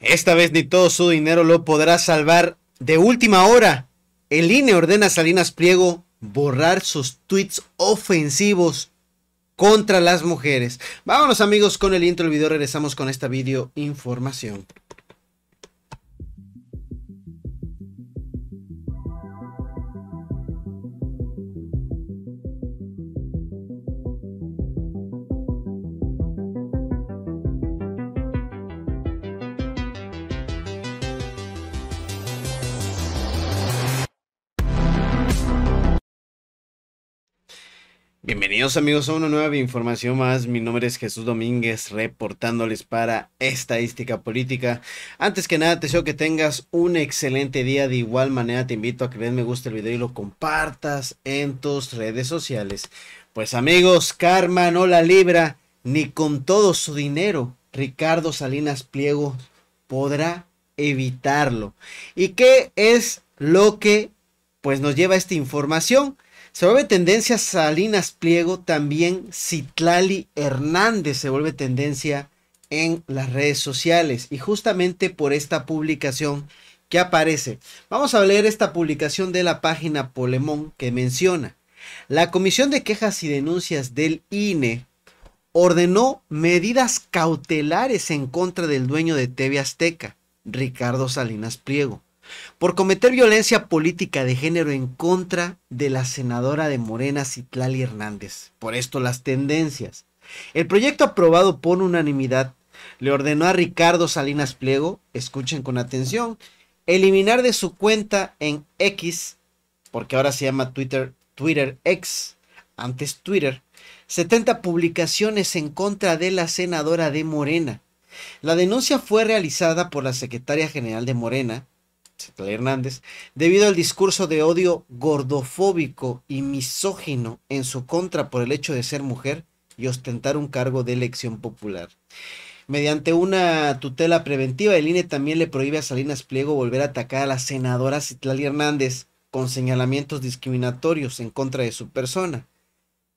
Esta vez ni todo su dinero lo podrá salvar. De última hora, el INE ordena a Salinas Pliego borrar sus tweets ofensivos contra las mujeres. Vámonos amigos con el intro del video, regresamos con esta video información. Bienvenidos amigos a una nueva información más. Mi nombre es Jesús Domínguez reportándoles para Estadística Política. Antes que nada te deseo que tengas un excelente día. De igual manera te invito a que le me gusta el video y lo compartas en tus redes sociales. Pues amigos, karma no la libra ni con todo su dinero. Ricardo Salinas Pliego podrá evitarlo. ¿Y qué es lo que pues nos lleva esta información? Se vuelve tendencia Salinas Pliego, también Citlali Hernández se vuelve tendencia en las redes sociales y justamente por esta publicación que aparece. Vamos a leer esta publicación de la página Polemón que menciona. La Comisión de Quejas y Denuncias del INE ordenó medidas cautelares en contra del dueño de TV Azteca, Ricardo Salinas Pliego por cometer violencia política de género en contra de la senadora de Morena Citlali Hernández. Por esto las tendencias. El proyecto aprobado por unanimidad le ordenó a Ricardo Salinas Pliego, escuchen con atención, eliminar de su cuenta en X, porque ahora se llama Twitter, Twitter X, antes Twitter, 70 publicaciones en contra de la senadora de Morena. La denuncia fue realizada por la secretaria general de Morena, Hernández, debido al discurso de odio gordofóbico y misógino en su contra por el hecho de ser mujer y ostentar un cargo de elección popular. Mediante una tutela preventiva, el INE también le prohíbe a Salinas Pliego volver a atacar a la senadora Citlali Hernández con señalamientos discriminatorios en contra de su persona.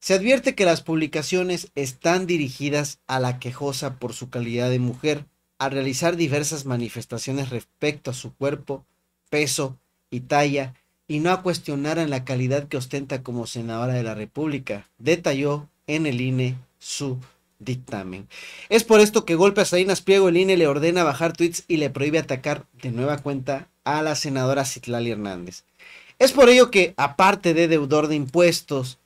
Se advierte que las publicaciones están dirigidas a la quejosa por su calidad de mujer, a realizar diversas manifestaciones respecto a su cuerpo peso y talla y no a en la calidad que ostenta como senadora de la República, detalló en el INE su dictamen. Es por esto que golpea a Salinas Pliego el INE le ordena bajar tuits y le prohíbe atacar de nueva cuenta a la senadora Citlali Hernández. Es por ello que, aparte de deudor de impuestos,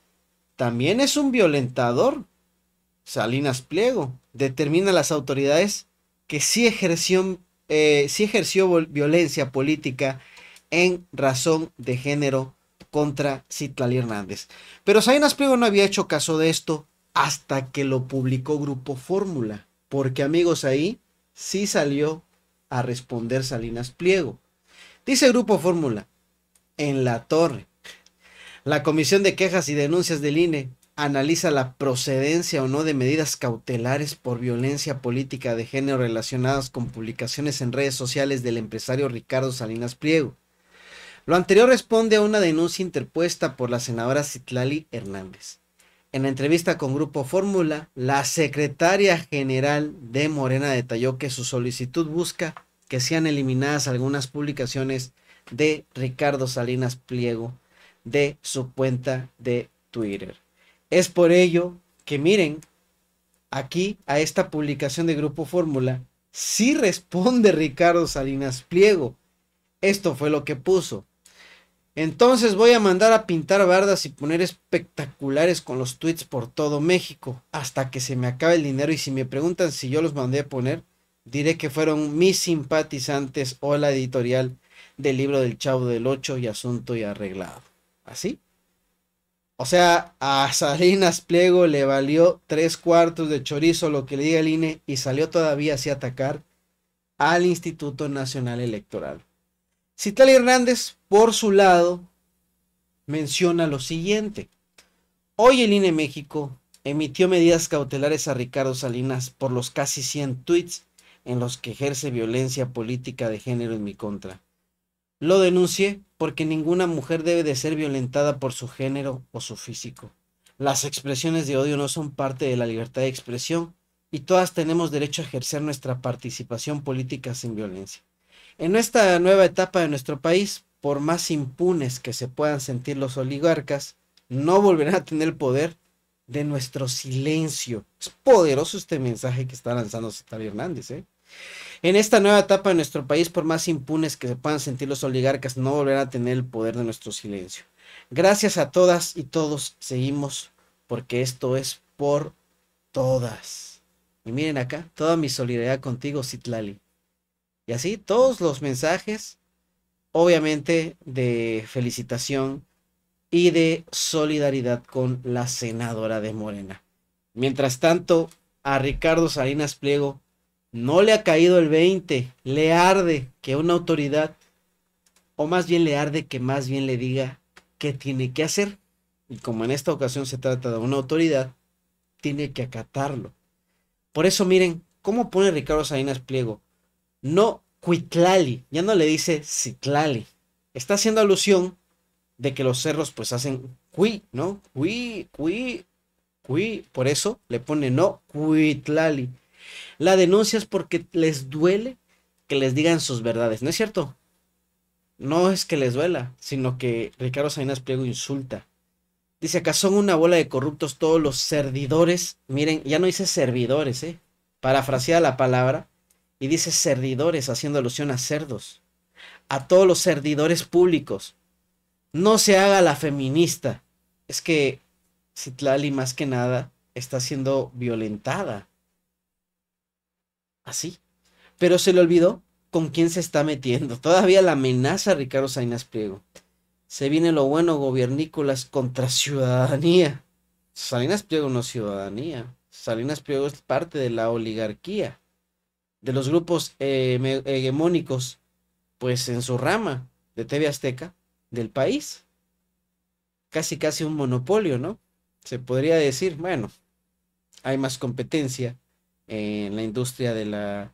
también es un violentador. Salinas Pliego determina a las autoridades que sí ejerció eh, si ejerció violencia política en razón de género contra Citlali Hernández. Pero Salinas Pliego no había hecho caso de esto hasta que lo publicó Grupo Fórmula, porque amigos ahí sí salió a responder Salinas Pliego. Dice Grupo Fórmula, en la torre. La Comisión de Quejas y Denuncias del INE analiza la procedencia o no de medidas cautelares por violencia política de género relacionadas con publicaciones en redes sociales del empresario Ricardo Salinas Pliego. Lo anterior responde a una denuncia interpuesta por la senadora Citlali Hernández. En la entrevista con Grupo Fórmula, la secretaria general de Morena detalló que su solicitud busca que sean eliminadas algunas publicaciones de Ricardo Salinas Pliego de su cuenta de Twitter. Es por ello que miren aquí a esta publicación de Grupo Fórmula, sí responde Ricardo Salinas Pliego. Esto fue lo que puso. Entonces voy a mandar a pintar bardas y poner espectaculares con los tweets por todo México hasta que se me acabe el dinero y si me preguntan si yo los mandé a poner, diré que fueron mis simpatizantes o la editorial del libro del Chavo del Ocho y asunto y arreglado. ¿Así? O sea, a Salinas Pliego le valió tres cuartos de chorizo lo que le diga el INE y salió todavía así a atacar al Instituto Nacional Electoral. Citalio Hernández, por su lado, menciona lo siguiente. Hoy el INE México emitió medidas cautelares a Ricardo Salinas por los casi 100 tweets en los que ejerce violencia política de género en mi contra. Lo denuncié porque ninguna mujer debe de ser violentada por su género o su físico. Las expresiones de odio no son parte de la libertad de expresión y todas tenemos derecho a ejercer nuestra participación política sin violencia. En esta nueva etapa de nuestro país, por más impunes que se puedan sentir los oligarcas, no volverán a tener el poder de nuestro silencio. Es poderoso este mensaje que está lanzando César Hernández, ¿eh? En esta nueva etapa de nuestro país, por más impunes que se puedan sentir los oligarcas, no volverán a tener el poder de nuestro silencio. Gracias a todas y todos, seguimos porque esto es por todas. Y miren acá, toda mi solidaridad contigo, Citlali. Y así, todos los mensajes, obviamente, de felicitación y de solidaridad con la senadora de Morena. Mientras tanto, a Ricardo Salinas Pliego no le ha caído el 20, le arde que una autoridad, o más bien le arde que más bien le diga qué tiene que hacer. Y como en esta ocasión se trata de una autoridad, tiene que acatarlo. Por eso miren, ¿cómo pone Ricardo Salinas Pliego? No cuitlali, ya no le dice citlali. Está haciendo alusión de que los cerros pues hacen cui, ¿no? Cui, cui, cui. Por eso le pone no cuitlali. La denuncia es porque les duele que les digan sus verdades, ¿no es cierto? No es que les duela, sino que Ricardo Salinas Pliego insulta. Dice, acá son una bola de corruptos todos los servidores. Miren, ya no dice servidores, ¿eh? Parafrasea la palabra y dice servidores, haciendo alusión a cerdos. A todos los servidores públicos. No se haga la feminista. Es que Citlali más que nada está siendo violentada así. Pero se le olvidó con quién se está metiendo. Todavía la amenaza Ricardo Sainas Pliego. Se viene lo bueno, gobiernícolas contra ciudadanía. Salinas Pliego no es ciudadanía. Salinas Pliego es parte de la oligarquía, de los grupos eh, hegemónicos, pues en su rama de TV Azteca del país. Casi, casi un monopolio, ¿no? Se podría decir, bueno, hay más competencia, en la industria de la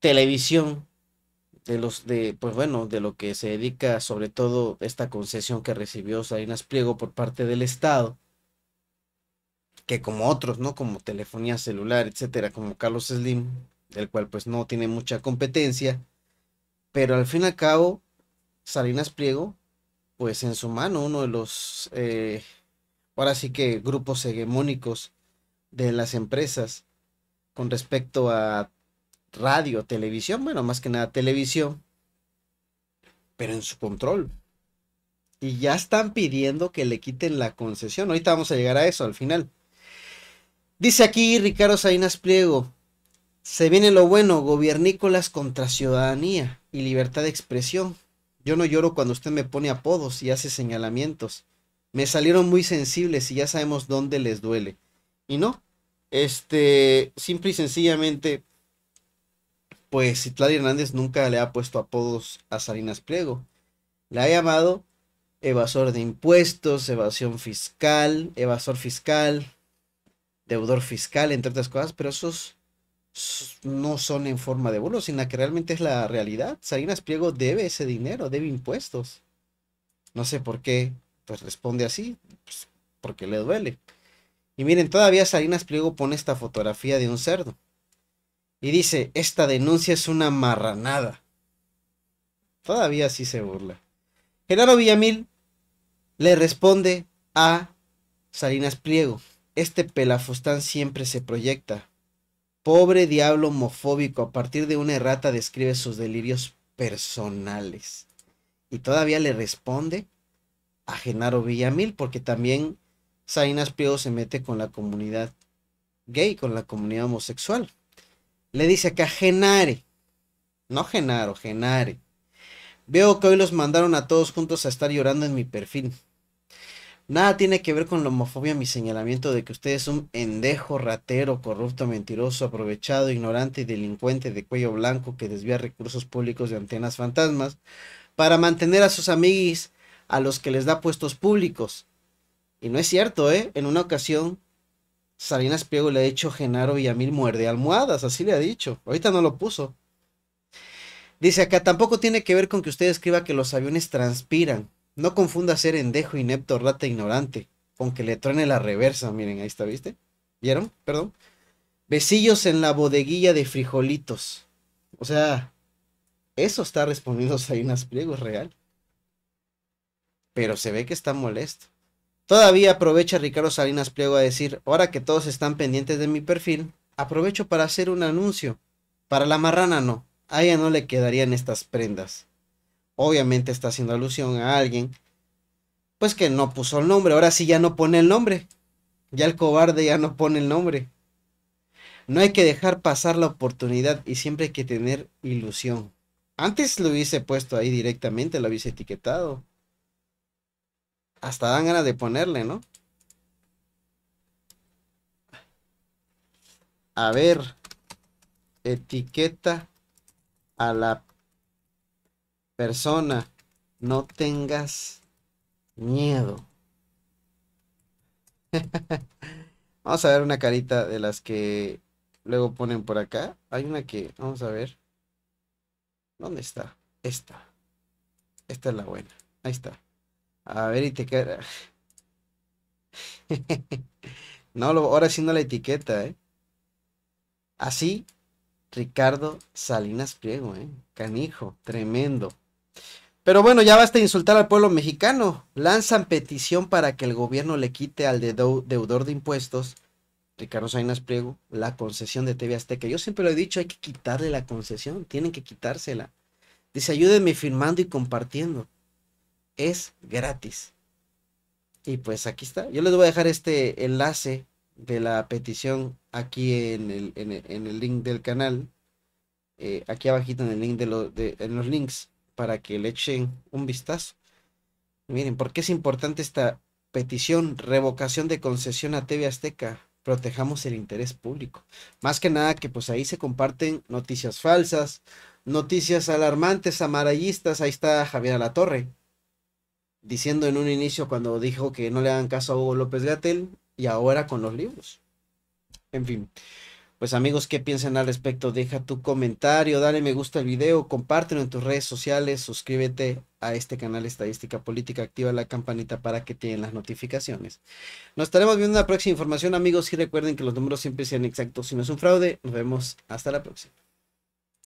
televisión, de los de, pues bueno, de lo que se dedica sobre todo esta concesión que recibió Salinas Pliego por parte del Estado, que como otros, ¿no? Como telefonía celular, etcétera, como Carlos Slim, del cual pues no tiene mucha competencia, pero al fin y al cabo, Salinas Pliego, pues en su mano, uno de los, eh, ahora sí que grupos hegemónicos de las empresas, con respecto a radio, televisión, bueno, más que nada televisión, pero en su control. Y ya están pidiendo que le quiten la concesión. Ahorita vamos a llegar a eso al final. Dice aquí Ricardo Zainas Pliego, se viene lo bueno, gobiernícolas contra ciudadanía y libertad de expresión. Yo no lloro cuando usted me pone apodos y hace señalamientos. Me salieron muy sensibles y ya sabemos dónde les duele. Y no, este, simple y sencillamente, pues Citlali Hernández nunca le ha puesto apodos a Salinas Pliego. Le ha llamado evasor de impuestos, evasión fiscal, evasor fiscal, deudor fiscal, entre otras cosas, pero esos no son en forma de bolos, sino que realmente es la realidad. Salinas Pliego debe ese dinero, debe impuestos. No sé por qué, pues responde así, pues, porque le duele. Y miren, todavía Salinas Pliego pone esta fotografía de un cerdo. Y dice, esta denuncia es una marranada. Todavía sí se burla. Genaro Villamil le responde a Salinas Pliego. Este pelafustán siempre se proyecta. Pobre diablo homofóbico, a partir de una errata describe sus delirios personales. Y todavía le responde a Genaro Villamil, porque también Sainas Pliego se mete con la comunidad gay, con la comunidad homosexual. Le dice acá Genare, no Genaro, Genare. Veo que hoy los mandaron a todos juntos a estar llorando en mi perfil. Nada tiene que ver con la homofobia mi señalamiento de que usted es un endejo, ratero, corrupto, mentiroso, aprovechado, ignorante y delincuente de cuello blanco que desvía recursos públicos de antenas fantasmas para mantener a sus amiguis a los que les da puestos públicos y no es cierto, ¿eh? En una ocasión, Salinas Pliego le ha dicho Genaro Villamil muerde almohadas, así le ha dicho. Ahorita no lo puso. Dice acá, tampoco tiene que ver con que usted escriba que los aviones transpiran. No confunda ser endejo, inepto, rata, ignorante, con que le truene la reversa. Miren, ahí está, ¿viste? ¿Vieron? Perdón. Besillos en la bodeguilla de frijolitos. O sea, eso está respondiendo Salinas Pliego, es real. Pero se ve que está molesto. Todavía aprovecha Ricardo Salinas Pliego a decir, ahora que todos están pendientes de mi perfil, aprovecho para hacer un anuncio. Para la marrana no, a ella no le quedarían estas prendas. Obviamente está haciendo alusión a alguien, pues que no puso el nombre, ahora sí ya no pone el nombre. Ya el cobarde ya no pone el nombre. No hay que dejar pasar la oportunidad y siempre hay que tener ilusión. Antes lo hubiese puesto ahí directamente, lo hubiese etiquetado hasta dan ganas de ponerle, ¿no? A ver, etiqueta a la persona, no tengas miedo. vamos a ver una carita de las que luego ponen por acá. Hay una que, vamos a ver. ¿Dónde está? Esta. Esta es la buena. Ahí está. A ver, y te queda. no, lo, ahora sí no la etiqueta, ¿eh? Así, Ricardo Salinas Priego, ¿eh? Canijo, tremendo. Pero bueno, ya basta de insultar al pueblo mexicano. Lanzan petición para que el gobierno le quite al deudor de impuestos, Ricardo Salinas Priego, la concesión de TV Azteca. Yo siempre lo he dicho, hay que quitarle la concesión, tienen que quitársela. Dice, ayúdenme firmando y compartiendo es gratis. Y pues aquí está. Yo les voy a dejar este enlace de la petición aquí en el, en link del canal. Eh, aquí abajito en el link de, en los links para que le echen un vistazo. Miren, ¿por qué es importante esta petición? Revocación de concesión a TV Azteca. Protejamos el interés público. Más que nada que pues ahí se comparten noticias falsas, noticias alarmantes, amarillistas. Ahí está Javier Alatorre diciendo en un inicio cuando dijo que no le hagan caso a Hugo López Gatel y ahora con los libros. En fin, pues amigos, ¿qué piensan al respecto? Deja tu comentario, dale me gusta al video, compártelo en tus redes sociales, suscríbete a este canal Estadística Política, activa la campanita para que te den las notificaciones. Nos estaremos viendo en la próxima información, amigos, y recuerden que los números siempre sean exactos si no es un fraude. Nos vemos hasta la próxima.